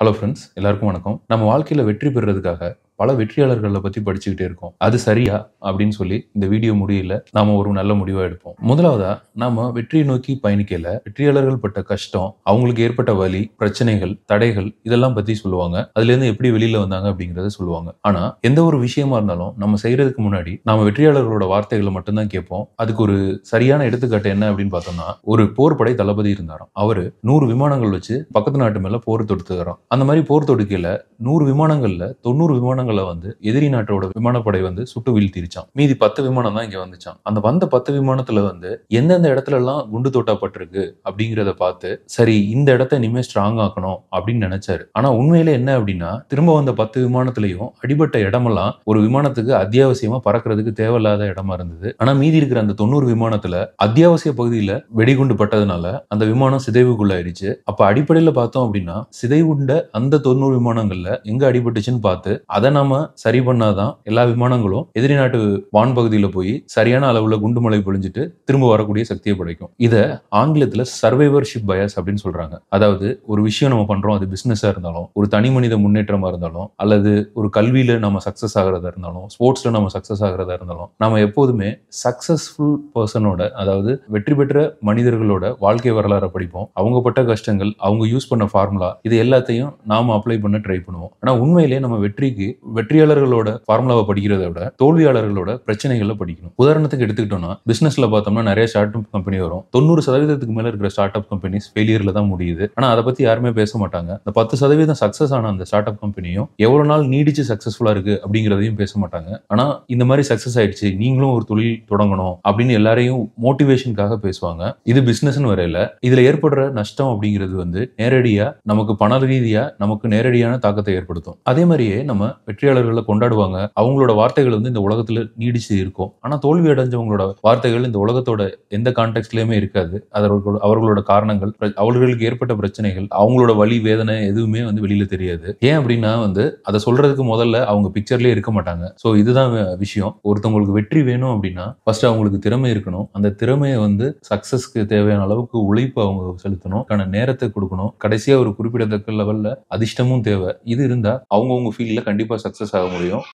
hello friends எல்லாருக்கும் வணக்கம் நம்ம வாழ்க்கையில் வெற்றி பெறுறதுக்காக பல வெற்றியாளர்களை பற்றி படிச்சுக்கிட்டே இருக்கோம் அது சரியா அப்படின்னு சொல்லி இந்த வீடியோ முடியல நாம ஒரு நல்ல முடிவாக எடுப்போம் முதலாவதா நாம வெற்றியை நோக்கி பயணிக்கல வெற்றியாளர்கள் பட்ட கஷ்டம் அவங்களுக்கு ஏற்பட்ட வலி பிரச்சனைகள் தடைகள் இதெல்லாம் பற்றி சொல்லுவாங்க அதுலேருந்து எப்படி வெளியில் வந்தாங்க அப்படிங்கறத சொல்லுவாங்க ஆனால் எந்த ஒரு விஷயமா இருந்தாலும் நம்ம செய்யறதுக்கு முன்னாடி நாம வெற்றியாளர்களோட வார்த்தைகளை மட்டும்தான் கேட்போம் அதுக்கு ஒரு சரியான எடுத்துக்காட்டு என்ன அப்படின்னு பார்த்தோம்னா ஒரு போர் படை தளபதி இருந்தாராம் அவரு நூறு விமானங்கள் வச்சு பக்கத்து நாட்டு மேல போர் தொடுத்துக்கிறோம் அந்த மாதிரி போர் தொடுக்கையில நூறு விமானங்கள்ல தொண்ணூறு விமானங்கள் விமானங்களை வந்து எதிரி நாட்டோட விமானப்படை வந்து சுட்டு வீழ்த்திருச்சான் மீதி பத்து விமானம் தான் இங்க வந்துச்சான் அந்த வந்த பத்து விமானத்துல வந்து எந்தெந்த இடத்துல எல்லாம் குண்டு தோட்டப்பட்டிருக்கு அப்படிங்கிறத பார்த்து சரி இந்த இடத்த இனிமே ஸ்ட்ராங் ஆக்கணும் அப்படின்னு நினைச்சாரு ஆனா உண்மையில என்ன அப்படின்னா திரும்ப வந்த பத்து விமானத்திலையும் அடிபட்ட இடமெல்லாம் ஒரு விமானத்துக்கு அத்தியாவசியமா பறக்கிறதுக்கு தேவையில்லாத இடமா இருந்தது ஆனா மீதி இருக்கிற அந்த தொண்ணூறு விமானத்துல அத்தியாவசிய பகுதியில வெடிகுண்டு பட்டதுனால அந்த விமானம் சிதைவுக்குள்ளாயிருச்சு அப்ப அடிப்படையில பார்த்தோம் அப்படின்னா சிதைவுண்ட அந்த தொண்ணூறு விமானங்கள்ல எங்க அடிபட்டுச்சுன்னு பார்த்து அதை நாம சரி பண்ணாதான் எல்லா விமானங்களும் எதிரி நாட்டு வான்பகுதியில் போய் சரியான அளவில் குண்டுமலை பொழிஞ்சிட்டு திரும்ப வரக்கூடிய சக்தியை படைக்கும் இதை ஆங்கிலத்தில் சர்வைவர்ஷிப் பயஸ் அப்படின்னு சொல்றாங்க அதாவது ஒரு விஷயம் நம்ம பண்றோம் அது பிசினஸா இருந்தாலும் ஒரு தனி மனித முன்னேற்றமா இருந்தாலும் அல்லது ஒரு கல்வியில நம்ம சக்சஸ் ஆகிறதா இருந்தாலும் ஸ்போர்ட்ஸ்ல நம்ம சக்சஸ் ஆகிறதா இருந்தாலும் நம்ம எப்போதுமே சக்சஸ்ஃபுல் பர்சனோட அதாவது வெற்றி பெற்ற மனிதர்களோட வாழ்க்கை வரலாறை படிப்போம் அவங்க பட்ட கஷ்டங்கள் அவங்க யூஸ் பண்ண ஃபார்முலா இது எல்லாத்தையும் நாம அப்ளை பண்ண ட்ரை பண்ணுவோம் ஆனா உண்மையிலேயே நம்ம வெற்றிக்கு வெற்றியாளர்களோட ஃபார்முலாவை படிக்கிறத விட தோல்வியாளர்களோட பிரச்சனைகளை படிக்கணும் உதாரணத்துக்கு எடுத்துக்கிட்டோம்னா பிசினஸ்ல பார்த்தோம்னா நிறைய ஸ்டார்ட் அப் கம்பெனி வரும் தொண்ணூறு சதவீதத்துக்கு மேல இருக்கிற ஸ்டார்ட் அப் கம்பெனிஸ் ஃபெயிலியர்ல தான் முடியுது ஆனா அதை பத்தி யாருமே பேச மாட்டாங்க இந்த பத்து சதவீதம் சக்சஸ் ஆன அந்த ஸ்டார்ட் அப் கம்பெனியும் எவ்வளவு நாள் நீடிச்சு சக்சஸ்ஃபுல்லா இருக்கு அப்படிங்கிறதையும் பேச மாட்டாங்க ஆனா இந்த மாதிரி சக்சஸ் ஆயிடுச்சு நீங்களும் ஒரு தொழில் தொடங்கணும் அப்படின்னு எல்லாரையும் மோட்டிவேஷனுக்காக பேசுவாங்க இது பிசினஸ்னு வரையில இதுல ஏற்படுற நஷ்டம் அப்படிங்கிறது வந்து நேரடியா நமக்கு பண ரீதியா நமக்கு நேரடியான தாக்கத்தை ஏற்படுத்தும் அதே மாதிரியே நம்ம வெற்றியாளர்களை கொண்டாடுவாங்க அவங்களோட வார்த்தைகள் வந்து இந்த உலகத்துல நீடிச்சு இருக்கும் ஆனா தோல்வி அடைஞ்சவங்களோட வார்த்தைகள் இந்த உலகத்தோட எந்த கான்டெக்ட்லயுமே இருக்காது அவர்களோட அவர்களோட காரணங்கள் அவர்களுக்கு ஏற்பட்ட பிரச்சனைகள் அவங்களோட வழி வேதனை எதுவுமே வந்து வெளியில தெரியாது ஏன் அப்படின்னா வந்து அதை சொல்றதுக்கு முதல்ல அவங்க பிக்சர்லயே இருக்க மாட்டாங்க ஸோ இதுதான் விஷயம் ஒருத்தவங்களுக்கு வெற்றி வேணும் அப்படின்னா ஃபர்ஸ்ட் அவங்களுக்கு திறமை இருக்கணும் அந்த திறமையை வந்து சக்சஸ்க்கு தேவையான அளவுக்கு உழைப்பு அவங்க செலுத்தணும் கான நேரத்தை கொடுக்கணும் கடைசியா ஒரு குறிப்பிடத்தக்க லெவல்ல அதிர்ஷ்டமும் தேவை இது இருந்தா அவங்கவுங்க ஃபீல்ட்ல கண்டிப்பா சக்ஸஸ் ஆக முடியும்